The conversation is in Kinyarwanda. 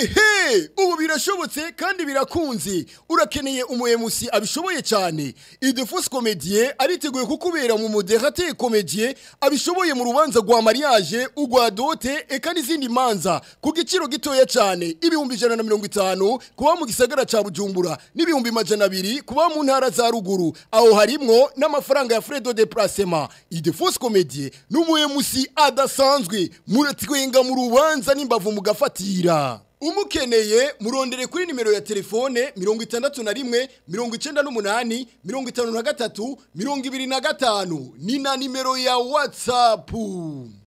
hehe ubu birashobotse kandi birakunze urakeneye umuyemusi abishoboye cyane idefos komediye ariteguye kukubera mu moderate komediye abishoboye mu rubanza rwa mariage urwa dote eka n'izindi manza ku giciro gitoya cyane ibihumbi ijana na mirongo itanu kuba mu gisagara cya bujumbura n'ibihumbi majana abiri kuba mu ntara za ruguru aho harimo n'amafaranga ya fredo de plasema idefos komediye ni umu emusi adasanzwe muratwenga mu rubanza n'imbavu mugafatira umukeneye murondere kuri nimero ya telefone mirongo itandatu na rimwe mirongo icyenda n'umunani mirongo itanu na gatatu mirongo ibiri na gatanu ni na nimero ya WhatsApp.